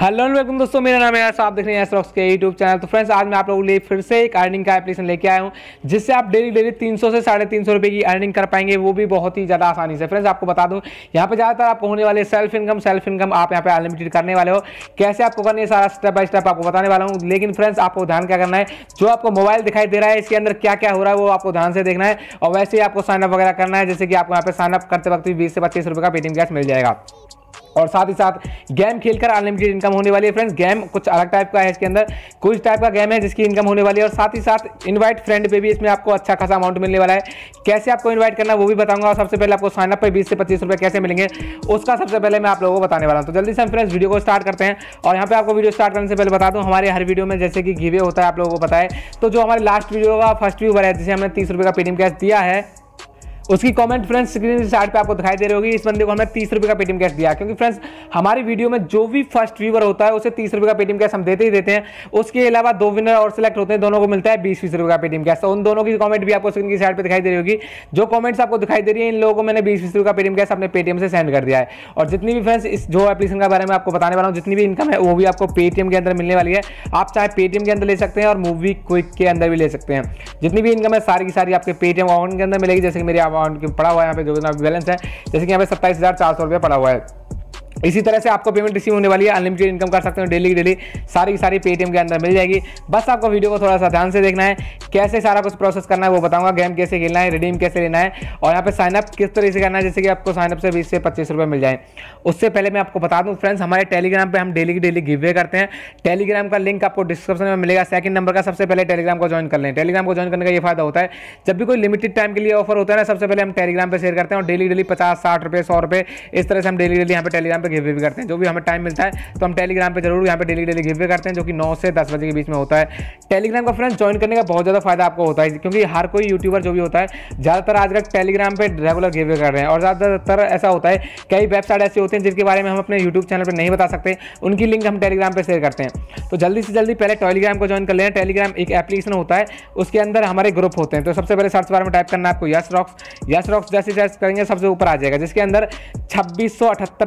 hello and welcome दोस्तों मेरा नाम है यार आप देख रहे हैं एसरॉक्स के यूट्यूब चैनल तो फ्रेंड्स आज मैं आप लोगों के लिए फिर से एक अर्निंग का एप्लीकेशन लेके आया हूँ जिससे आप डेली डेली 300 से साढ़े तीन रुपए की अर्निंग कर पाएंगे वो भी बहुत ही ज़्यादा आसानी से फ्रेंड्स आपको बता दूँ यहाँ पे ज़्यादातर आपको होने वाले सेल्फ इनकम सेल्फ इनकम आप यहाँ पे अनलिमिटेड करने वाले हो कैसे आपको करनी है सारा स्टेप बाय स्टेप आपको बताने वाला हूँ लेकिन फ्रेंड्स आपको ध्यान क्या करना है जो आपको मोबाइल दिखाई दे रहा है इसके अंदर क्या क्या हो रहा है वो आपको ध्यान से देखना है और वैसे ही आपको साइनअप वगैरह करना है जैसे कि आपको यहाँ पे साइनअप करते वक्त भी बीस से पच्चीस रुपये का पेटीएम कैश मिल जाएगा और साथ ही साथ गेम खेलकर अनलिमिटेड इनकम होने वाली है फ्रेंड्स गेम कुछ अलग टाइप का है इसके अंदर कुछ टाइप का गेम है जिसकी इनकम होने वाली है और साथ ही साथ इनवाइट फ्रेंड पे भी इसमें आपको अच्छा खासा अमाउंट मिलने वाला है कैसे आपको इन्वाइट करना वो भी बताऊंगा और सबसे पहले आपको साइनअप पर बीस से पच्चीस रुपये कैसे मिलेंगे उसका सबसे पहले मैं आप लोगों को बताने वाला हूँ तो जल्दी से हम फ्रेंड्स वीडियो को स्टार्ट करते हैं और यहाँ पर आपको वीडियो स्टार्ट करने से पहले बता दूँ हमारे हर वीडियो में जैसे कि घीवे होता है आप लोगों को बताए तो जो हमारे लास्ट वीडियो का फर्स्ट व्यू है जिसे हमने तीस का पेटीएम कैश दिया है उसकी कमेंट फ्रेंड्स स्क्रीन साइड पे आपको दिखाई दे रही होगी इस बंदे को हमने तीस रुपए का पेटीएम कैश दिया क्योंकि फ्रेंड्स हमारी वीडियो में जो भी फर्स्ट व्यूवर होता है उसे तीस रुपए का पेटीएम कैश हम देते ही देते हैं उसके अलावा दो विनर और सिलेक्ट होते हैं दोनों को मिलता है बीस बीस रुपए का पेटीएम कैश तो उन दोनों की कमेंट भी आपको स्क्रीन की साइड पर दिखाई दे रही होगी जो कॉमेंट्स आपको दिखाई दे रही है इन लोगों को मैंने बीस बीस रुपए का पेटीएम कैश अपने पेटीएम से सेंड कर दिया है और जितनी भी फ्रेंड्स इस जो एप्लीकेशन के बारे में आपको बताने वाला हूँ जितनी भी इनकम है वो भी आपको पेटीएम के अंदर मिलने वाली है आप चाहे पेटीएम के अंदर ले सकते हैं और मूवी क्विक के अंदर भी ले सकते हैं जितनी भी इनकम है सारी की सारी आपके पेटीएम अकाउंट के अंदर मिलेगी जैसे कि मेरे अमाउंट पड़ा हुआ है यहाँ पे जो बैलेंस है जैसे कि यहाँ पे सत्ताईस पड़ा हुआ है इसी तरह से आपको पेमेंट रिसीव होने वाली है अनलिमिटेड इनकम कर सकते हो डेली की डेली सारी की सारी पेटीएम के अंदर मिल जाएगी बस आपको वीडियो को थोड़ा सा ध्यान से देखना है कैसे सारा कुछ प्रोसेस करना है वो बताऊंगा गेम कैसे खेलना है रिडीम कैसे लेना है और यहाँ पे साइनअप किस तरह से करना है जैसे कि आपको साइनअप से बीस से पच्चीस रुपये मिल जाए उससे पहले मैं आपको बता दूँ फ्रेंड्स हमारे टेलीग्राम पर हम डेली की डेली गिवे करते हैं टेलीग्राम का लिंक आपको डिस्क्रिप्शन में मिलेगा सेकंड नंबर का सबसे पहले टेलीग्राम को ज्वाइन कर लें टेलीग्राम को ज्वाइन करने का ये फायदा होता है जब भी कोई लिमिटेड टाइम के लिए ऑफर होता है ना सबसे पहले हम टेलीग्राम पर शेयर करते हैं और डेली डेली पचास साठ रुपये सौ रुपये इस तरह से हम डेली डेली यहाँ पर टेलीग्राम पर पर गिवे भी करते हैं जो भी हमें टाइम मिलता है तो हम टेलीग्राम पर जरूर यहाँ पर डेली डेली गिवे करते हैं जो कि नौ से दस बजे के बीच में होता है टेलीग्राम का फ्रेंड ज्वाइन करने का बहुत ज़्यादा फायदा आपको होता है क्योंकि हर कोई यूट्यूबर जो भी होता है ज़्यादातर आजकल टेलीग्राम पर रेगुलर गिवे कर रहे हैं और ज़्यादातर ऐसा होता है कई वेबसाइट ऐसे होती हैं जिनके बारे में हम अपने यूट्यूब चैनल पर नहीं बता सकते उनकी लिंक हम टेलीग्राम पर शेयर करते हैं तो जल्दी से जल्दी पहले टेलीग्राम को ज्वाइन कर लेना टेलीग्राम एक एप्लीकेशन होता है उसके अंदर हमारे ग्रुप होते हैं तो सबसे पहले सर्च बार में टाइप करना आपको यस रॉक्स यस रॉक्स जैसे सर्च करेंगे सबसे ऊपर आ जाएगा जिसके अंदर छब्बीस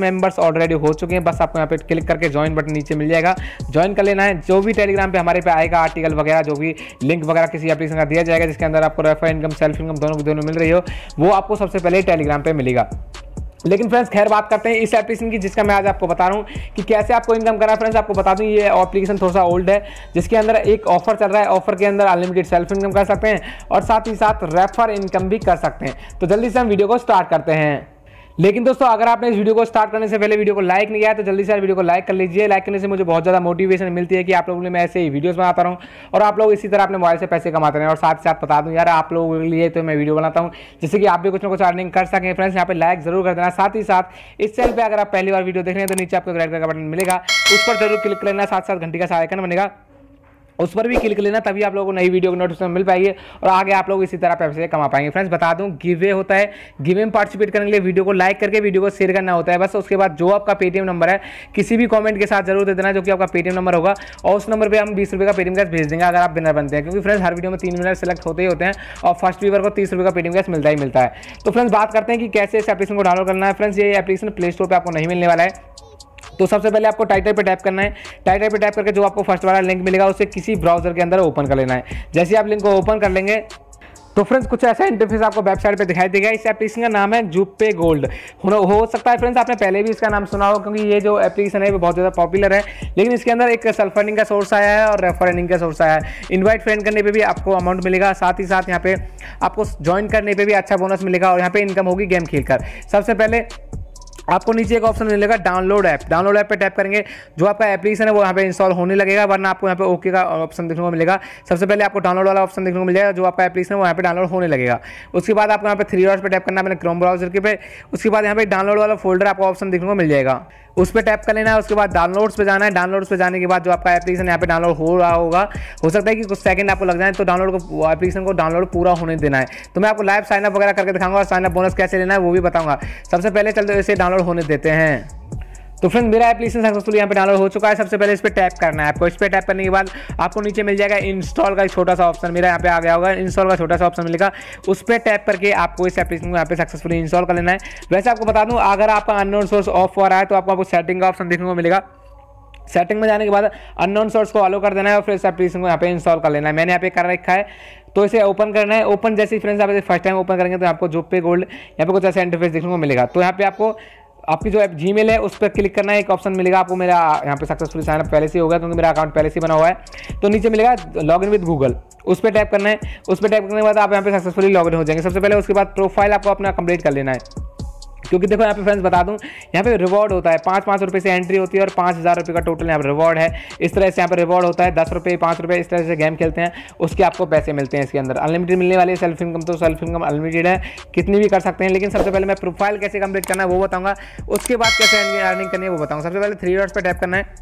मेंबर्स ऑलरेडी हो चुके हैं बस आपको यहाँ पे क्लिक करके ज्वाइन बटन नीचे मिल जाएगा ज्वाइन कर लेना है जो भी टेलीग्राम पे हमारे पे आएगा आर्टिकल वगैरह जो भी लिंक वगैरह किसी एप्लीकेशन का दिया जाएगा जिसके अंदर आपको रेफर इनकम सेल्फ इनकम दोनों दोनों मिल रही हो वो आपको सबसे पहले टेलीग्राम पर मिलेगा लेकिन फ्रेंड्स खैर बात करते हैं इस एप्लीकेशन की जिसका मैं आज आपको बता रहा हूँ कि कैसे आपको इनकम करना है फ्रेंड्स आपको बता दूँ ये एप्लीकेशन थोड़ा सा ओल्ड है जिसके अंदर एक ऑफर चल रहा है ऑफर के अंदर अनलिमिटेड सेल्फ इनकम कर सकते हैं और साथ ही साथ रेफर इनकम भी कर सकते हैं तो जल्दी से हम वीडियो को स्टार्ट करते हैं लेकिन दोस्तों अगर आपने इस वीडियो को स्टार्ट करने से पहले वीडियो को लाइक नहीं किया तो जल्दी से आप वीडियो को लाइक कर लीजिए लाइक करने से मुझे बहुत ज़्यादा मोटिवेशन मिलती है कि आप लोगों के लिए मैं ऐसे ही वीडियोस बनाता रहूँ और आप लोग इसी तरह अपने मोबाइल से पैसे कमाते रहें और साथ साथ बता दूँ यार आप लोगों के लिए तो मैं वीडियो बनाता हूँ जिससे कि आप भी कुछ ना कुछ अर्निंग कर सकें फ्रेंड्स यहाँ पर लाइक जरूर कर देना साथ ही साथ इस चैनल पर अगर आप पहली बार वीडियो देख रहे हैं तो नीचे आपको रेड कलर का बटन मिलेगा उस पर जरूर क्लिक करना साथ साथ घंटी का सहायकन बनेगा उस पर भी क्लिक लेना तभी आप लोगों को नई वीडियो की नोटिफिकेशन मिल पाएगी और आगे आप लोग इसी तरह पैसे कमा पाएंगे फ्रेंड्स बता दूं गिवे होता है गिवे में पार्टिसिपेट करने के लिए वीडियो को लाइक करके वीडियो को शेयर करना होता है बस उसके बाद जो आपका पेटीएम नंबर है किसी भी कॉमेंट के साथ जरूर दे देना जो कि आपका पेटीएम नंबर होगा और उस नंबर पर हम बीस का पेटीएम कैश भेज देंगे अगर आप बिनर बनते हैं क्योंकि फ्रेंड्स हर वीडियो में तीन विनर सेलेक्ट होते ही होते हैं और फर्स्ट वीवर को तीस का पेटीएम कैश मिलता ही मिलता है तो फ्रेंड्स बात करते हैं कि कैसे इस एप्लीकेशन को डाउनलोड करना है फ्रेंड्स ये एप्लीकेशन प्ले स्टोर पर आपको नहीं मिलने वाला है तो सबसे पहले आपको टाइटल पर टाइप करना है टाइटल पर टाइप करके जो आपको फर्स्ट वाला लिंक मिलेगा उसे किसी ब्राउजर के अंदर ओपन कर लेना है जैसे आप लिंक को ओपन कर लेंगे तो फ्रेंड्स कुछ ऐसा इंटरफेस आपको वेबसाइट पे दिखाई देगा इस एप्लीकेशन का नाम है जूपे गोल्ड हो सकता है फ्रेंड्स आपने पहले भी इसका नाम सुना हो क्योंकि ये जो एप्लीकेशन है वो बहुत ज़्यादा पॉपुलर है लेकिन इसके अंदर एक सेल्फ अर्निंग का सोर्स आया है और रेफर अर्निंग का सोर्स आया है इन्वाइट फ्रेंड करने पर भी आपको अमाउंट मिलेगा साथ ही साथ यहाँ पे आपको ज्वाइन करने पर भी अच्छा बोनस मिलेगा और यहाँ पर इनकम होगी गेम खेल सबसे पहले आपको नीचे एक ऑप्शन मिलेगा डाउनलोड ऐप डाउनलोड ऐप पे टैप करेंगे जो आपका एप्लीकेशन है वो यहाँ पे इंस्टॉल होने लगेगा वरना आपको यहाँ पे ओके का ऑप्शन देखने को मिलेगा सबसे पहले आपको डाउनलोड वाला ऑप्शन देखने को मिल जाएगा जो आपका एप्लीकेशन है वो यहाँ पे डाउनलोड होने लगेगा उसके बाद आपको यहाँ पे थ्री डॉट पर टैप करना मैंने क्रोम ब्राउजर के पे उसके बाद यहाँ पे डाउनलोड वाला फोल्डर आपको ऑप्शन देखने को मिल जाएगा उस पर टैप कर लेना है उसके बाद डाउनलोड्स पे जाना है डाउनलोड्स पे जाने के बाद जो आपका एप्लीकेशन यहाँ पे डाउनलोड हो रहा होगा हो सकता है कि कुछ सेकंड आपको लग जाए तो डाउनलोड को एप्लीकेशन को डाउनलोड पूरा होने देना है तो मैं आपको लाइव साइनअप वगैरह करके दिखाऊंगा और साइनअप बोनस कैसे लेना है वो भी बताऊंगा सबसे पहले चलते इसे डाउनलोड डाउनलोड होने देते हैं तो फ्रेंड मेरा एप्लीकेशन सक्सेसफुल यहाँ पे डाउनलोड हो चुका है सबसे पहले इस पर टैप करना है आपको इस पर टैप करने के बाद आपको नीचे मिल जाएगा इंस्टॉल का एक छोटा सा ऑप्शन मेरा यहाँ पे आ गया होगा इंस्टॉल का छोटा सा ऑप्शन मिलेगा उस पर टैप करके आपको इस एप्लीकेशन को यहाँ पे सक्सेसफुल इंस्टॉल कर लेना है वैसे आपको बता दूँ अगर आपका अननोन सोर्स ऑफ हो रहा है तो आपको आपको सेटिंग का ऑप्शन देखने को मिलेगा सेटिंग में जाने के बाद अननोन सोर्स को अलो कर देना है और फिर इस एप्लीकेशन को यहाँ पे इंस्टॉल कर लेना है मैंने यहाँ पे कर रखा है तो इसे ओपन करना है ओपन जैसे फ्रेंड्स आप फर्स्ट टाइम ओपन करेंगे तो आपको जो पे गोल्ड यहाँ पे कुछ ऐसा इंटरफेस देखने को मिलेगा तो यहाँ पे आपको आपकी जो ऐप जी है उस पर क्लिक करना है एक ऑप्शन मिलेगा आपको मेरा यहाँ पे सक्सेसफुल साइनअप पहले से होगा क्योंकि तो मेरा अकाउंट पहले से बना हुआ है तो नीचे मिलेगा लॉग इन विद गूगल उस पर टाइप करना है उस पर टाइप करने के बाद आप यहाँ पे सक्सेसफुली लॉग इन हो जाएंगे सबसे पहले उसके बाद प्रोफाइल आपको अपना कंप्लीट कर लेना है क्योंकि देखो यहाँ पे फ्रेंड्स बता दूँ यहाँ पे रिवॉर्ड होता है पाँच पाँच रुपये से एंट्री होती है और पाँच हज़ार रुपये का टोटल यहाँ पर रिवॉर्ड है इस तरह से यहाँ पर रिवॉर्ड होता है दस रुपये पाँच रुपये इस तरह से गेम खेलते हैं उसके आपको पैसे मिलते हैं इसके अंदर अनलिमिटेड मिलने वाली सेल्फ इनकम तो सेल्फ इनकम अनलिमिटेड है कितनी भी कर सकते हैं लेकिन सबसे पहले मैं प्रोफाइल कैसे कंप्लीट करना है वो बताऊँगा उसके बाद कैसे अर्निंग करनी है वो बताऊँगा सबसे पहले थ्री डॉट्स पर टैप करना है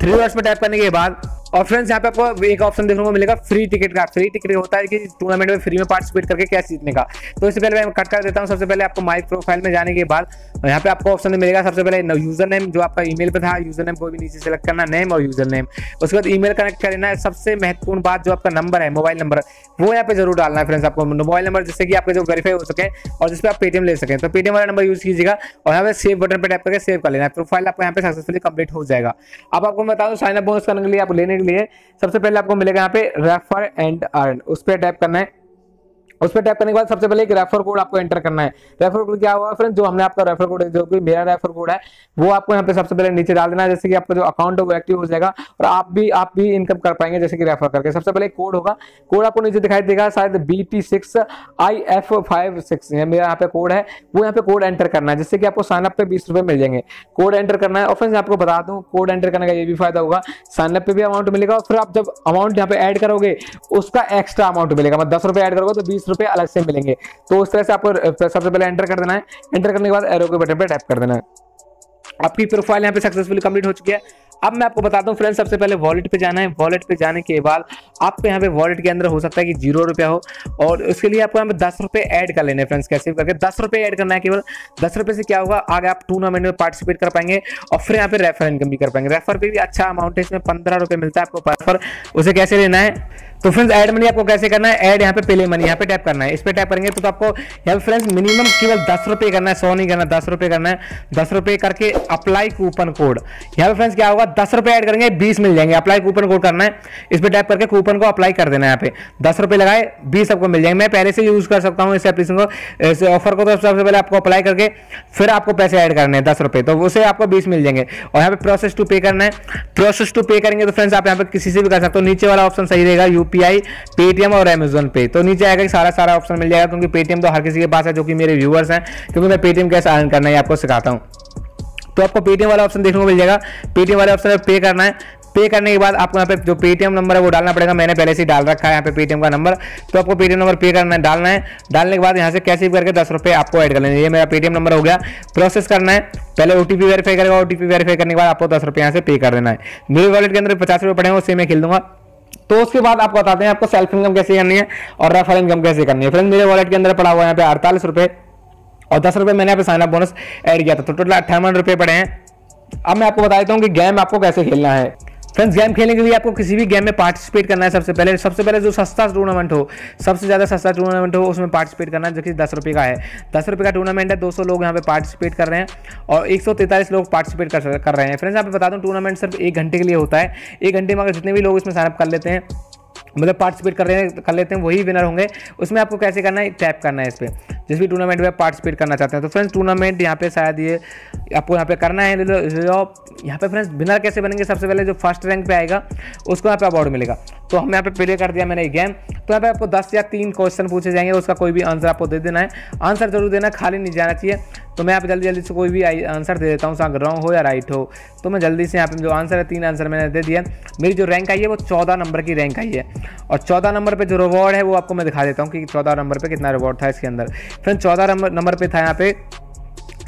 थ्री डॉट्स पर टैप करने के बाद और फ्रेंड्स यहाँ पे आपको एक ऑप्शन देखने को मिलेगा फ्री टिकट का फ्री टिकट होता है कि टूर्नामेंट में फ्री में पार्टिसिपेट करके कैसे जीतने का तो इससे पहले मैं कट कर देता हूँ सबसे पहले आपको माइक प्रोफाइल में जाने के बाद यहाँ पे आपको ऑप्शन मिलेगा सबसे पहले यूजर नेम जो आपका ईमेल पर था यूजर नेम को भी नीचे सेलेक्ट करना नेम और यूजर नेम उसके बाद ईमेल कनेक्ट करना लेना सबसे महत्वपूर्ण बात जो आपका नंबर है मोबाइल नंबर वो यहाँ पे जरूर डालना है फ्रेंड्स आपको मोबाइल नंबर जिससे कि आपका जो वेरीफाई हो सके और जिसपे आप पेटीएम ले सकें तो पेटीएम वाला नंबर यूज कीजिएगा और यहाँ पे सेव बटन पर टाइप करके सेव कर लेना है प्रोफाइल आपको यहाँ पे सक्सेसफुली कंप्लीट हो जाएगा अब आपको बता दूँ साइन अप बोनस करने के लिए आप लेने के लिए सबसे पहले आपको मिलेगा यहाँ पे रेफर एंड अर्न उस पर टाइप करना है उस पर टैप करने के बाद सबसे पहले एक रेफर कोड आपको एंटर करना है रेफर कोड क्या हुआ फ्रेंड जो हमने आपका रेफर कोड जो कि मेरा रेफर कोड है वो आपको यहाँ पे सबसे पहले नीचे डाल देना है जैसे कि आपका जो अकाउंट है वो एक्टिव हो जाएगा और आप भी आप भी इनकम कर पाएंगे जैसे कि रेफर करके सबसे पहले कोड होगा कोड आपको नीचे दिखाई देगा शायद B P six I F five six मेरा यहाँ पे कोड है वो यहाँ पे कोड एंटर करना है जिससे कि आपको साइनअप पे बीस रुपए मिल जाएंगे कोड एंटर करना है और फ्रेंड आपको बता दूँ कोड एंटर करने का ये भी फायदा होगा साइनअप पे भी अमाउंट मिलेगा और फिर आप जब अमाउंट यहाँ पे ऐड करोगे उसका एक्स्ट्रा अमाउंट मिलेगा मतलब दस रुपए ऐड करोगे तो बीस रुपए अलग से मिलेंगे तो उस तरह से आपको सबसे पहले एंटर कर देना है एंटर करने के बाद एरो के बटन पर टैप कर देना है आपकी प्रोफाइल यहाँ पे सक्सेसफुल कंप्लीट हो चुकी है अब मैं आपको बताता हूँ फ्रेंड्स सबसे पहले वॉलेट पे जाना है वॉलेट पे जाने के बाद आपको यहाँ पे वॉलेट के अंदर हो सकता है कि जीरो रुपया हो और उसके लिए आपको यहाँ पे दस रुपये ऐड कर लेने फ्रेंड्स कैसे करके दस रुपये ऐड करना है केवल दस रुपये से क्या होगा आगे आप टूर्नामेंट में पार्टिसिपेट कर पाएंगे और फिर यहाँ पे रेफर इनकम भी कर पाएंगे रेफर पर भी अच्छा अमाउंट है इसमें पंद्रह मिलता है आपको पर उसे कैसे लेना है तो फ्रेंड्स ऐड मनी आपको कैसे करना है ऐड यहाँ पे पेले मनी यहाँ पे टैप करना है इस पर टैप करेंगे तो, तो आपको यहाँ फ्रेंड्स मिनिमम केवल दस रुपये करना है सौ नहीं करना दस रुपये करना है दस रुपये करके अप्लाई कूपन कोड यहाँ पे फ्रेंड्स क्या होगा दस रुपये ऐड करेंगे बीस मिल जाएंगे अप्लाई कूपन कोड करना है इस पर टैप करके कूपन को अप्लाई कर देना है यहाँ पे दस रुपये लगाए बीस आपको मिल जाएंगे मैं पहले से यूज़ कर सकता हूँ इस एप्लीकेशन को इस ऑफर को तो सबसे पहले आपको अप्लाई करके फिर आपको पैसे ऐड करने हैं दस रुपये तो उसे आपको बीस मिल जाएंगे और यहाँ पे प्रोसेस टू पे करना है प्रोसेस टू पे करेंगे तो फ्रेंड्स आप यहाँ पे किसी से भी कर सकते हो नीचे वाला ऑप्शन सही रहेगा यू यूपीआई पेटीएम और अमेजोन पे तो नीचे आएगा कि सारा सारा ऑप्शन मिल जाएगा क्योंकि पेटीएम तो हर किसी के पास है जो कि मेरे व्यूवर्स हैं क्योंकि मैं पेटीएम कैसे अर्न करना है आपको सिखाता हूँ तो आपको पेटीएम वाला ऑप्शन देखने को मिल जाएगा पेटीएम वाले ऑप्शन पे पे करना है पे करने के बाद आपको यहाँ पे जो पेटीएम नंबर है वो डालना पड़ेगा मैंने पहले से डाल रखा है यहाँ पे पेटीएम का नंबर तो आपको पेटीएम नंबर पे करना है डालना है डालने के बाद यहाँ से कैसे करके दस रुपये आपको ऐड कर लेना ये मेरा पेटीएम नंबर हो गया प्रोसेस करना है पहले ओ टी वेरीफाई करेगा ओ टी वेरीफाई करने के बाद आपको दस रुपये यहाँ से पे कर देना है मेरे वॉलेट के अंदर पचास रुपये पड़ेगा उससे मैं खेल दूंगा तो उसके बाद आपको बताते हैं आपको सेल्फ इनकम कैसे करनी है और रेफर इनकम कैसे करनी है फ्रेंड मेरे वॉलेट के अंदर पड़ा हुआ है यहाँ पे अड़तालीस रुपए और दस रुपये मैंने यहाँ पे साइनअप बोनस एड किया था तो टोटल अट्ठावन रुपये पड़े हैं अब मैं आपको बता देता हूँ कि गेम आपको कैसे खेलना है फ्रेंड्स गेम खेलने के लिए आपको किसी भी गेम में पार्टिसिपेट करना है सबसे पहले सबसे पहले जो सस्ता टूर्नामेंट हो सबसे ज़्यादा सस्ता टूर्नामेंट हो उसमें पार्टिसिपेट करना है जो कि दस रुपये का है दस रुपये का टूर्नामेंट है दो सौ लोग यहाँ पे पार्टिसिपेट कर रहे हैं और एक सौ तैंतालीस लोग पार्टिसिपेट कर कर रहे हैं फ्रेंड्स आप बता दूँ टूर्नामेंट सिर्फ एक घंटे के लिए होता है एक घंटे में अगर जितने भी लोग इसमें साइनअप कर लेते हैं मतलब पार्टिसिपेट कर रहे हैं कर लेते हैं वही विनर होंगे उसमें आपको कैसे करना है टैप करना है इस पर जिस भी टूर्नामेंट में पार्टिसिपेट करना चाहते हैं तो फ्रेंड्स टूर्नामेंट यहाँ पे शायद ये आपको यहाँ पे करना है यहाँ पे फ्रेंड्स विनर कैसे बनेंगे सबसे पहले जो फर्स्ट रैंक पे आएगा उसको यहाँ पे अवार्ड मिलेगा तो हम यहाँ पे प्ले कर दिया मैंने गेम तो यहाँ पे आपको दस या तीन क्वेश्चन पूछे जाएंगे उसका कोई भी आंसर आपको दे देना है आंसर जरूर देना खाली नहीं जाना चाहिए तो मैं यहाँ पे जल्दी जल्दी से कोई भी आंसर दे देता हूँ सांग रॉन्ग हो या राइट हो तो मैं जल्दी से यहाँ पे जो आंसर है तीन आंसर मैंने दे दिया मेरी जो रैंक आई है वो चौदह नंबर की रैंक आई है और चौदह नंबर पर जो रिवॉर्ड है वो आपको मैं दिखा देता हूँ कि चौदह नंबर पर कितना रिवॉर्ड था इसके अंदर फ्रेंड चौदह नंबर पर था यहाँ पे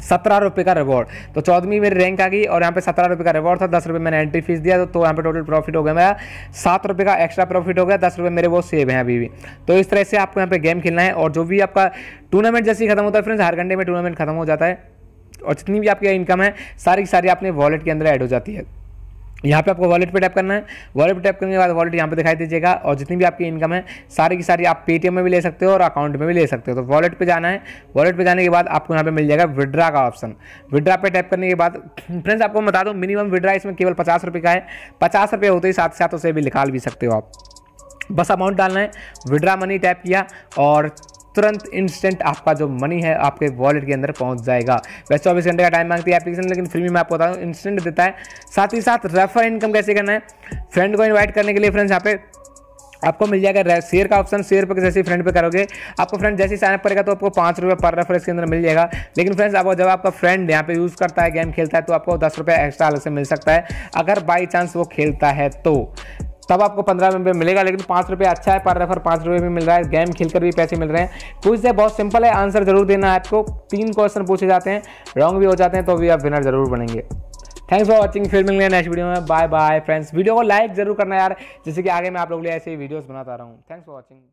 सत्रह रुपये का रिवॉर्ड तो चौदहवीं मेरी रैंक आ गई और यहाँ पे सत्रह रुपये का रिवॉर्ड था दस रुपये मैंने एंट्री फीस दिया तो यहाँ पे टोटल प्रॉफिट हो गया मेरा सात रुपये का एक्स्ट्रा प्रॉफिट हो गया दस रुपये मेरे वो सेव हैं अभी भी तो इस तरह से आपको यहाँ पे गेम खेलना है और जो भी आपका टूर्नामेंट जैसे ही खत्म होता है फ्रेंड्स हर घंटे में टूर्नामेंट खत्म हो जाता है और जितनी भी आपकी इनकम है सारी की सारी अपने वॉलेट के अंदर ऐड हो जाती है यहाँ पे आपको वॉलेट पे टैप करना है वॉलेट पे टैप करने के बाद वॉलेट यहाँ पे दिखाई दीजिएगा और जितनी भी आपकी इनकम है सारी की सारी आप पेटीएम में भी ले सकते हो और अकाउंट में भी ले सकते हो तो वॉलेट पे जाना है वॉलेट पे जाने के बाद आपको यहाँ पे मिल जाएगा विड्रा का ऑप्शन विड्रा पे टैप करने के बाद फ्रेंड्स आपको बता दो मिनिमम विड्रा इसमें केवल पचास रुपये का है पचास रुपये होते ही साथ साथ उसे भी निकाल भी सकते हो आप बस अमाउंट डालना है विड्रा मनी टैप किया और तुरंत इंस्टेंट आपका जो मनी है आपके वॉलेट के अंदर पहुंच जाएगा वैसे चौबीस घंटे का टाइम मांगती है एप्लीकेशन लेकिन फ्री में आपको बता दूँ इंस्टेंट देता है साथ ही साथ रेफर इनकम कैसे करना है फ्रेंड को इन्वाइट करने के लिए फ्रेंड्स यहाँ पे आपको मिल जाएगा शेयर का ऑप्शन शेयर पर जैसे फ्रेंड पे करोगे आपको फ्रेंड जैसे साइन अप करेगा तो आपको पाँच रुपये पर रेफर इसके अंदर मिल जाएगा लेकिन फ्रेंड्स आपको जब आपका फ्रेंड यहाँ पे यूज़ करता है गेम खेलता है तो आपको दस रुपये एक्स्ट्रा अलग से मिल सकता है अगर बाई चांस वो खेलता है तो तब आपको पंद्रह रुपये मिलेगा लेकिन पाँच रुपये अच्छा है पर रेफर पाँच रुपये भी मिल रहा है गेम खेलकर भी पैसे मिल रहे हैं कुछ दे बहुत सिंपल है आंसर जरूर देना है आपको तीन क्वेश्चन पूछे जाते हैं रॉन्ग भी हो जाते हैं तो भी आप विनर जरूर बनेंगे थैंक्स फॉर वॉचिंग फिर मिलेंगे नेक्स्ट वीडियो में बाय बाय फ्रेंड्स वीडियो को लाइक जरूर करना यार जैसे कि आगे मैं आप लोग लिए ऐसे ही वीडियोज़ बनाता रहा हूँ थैंक्स फॉर वॉचिंग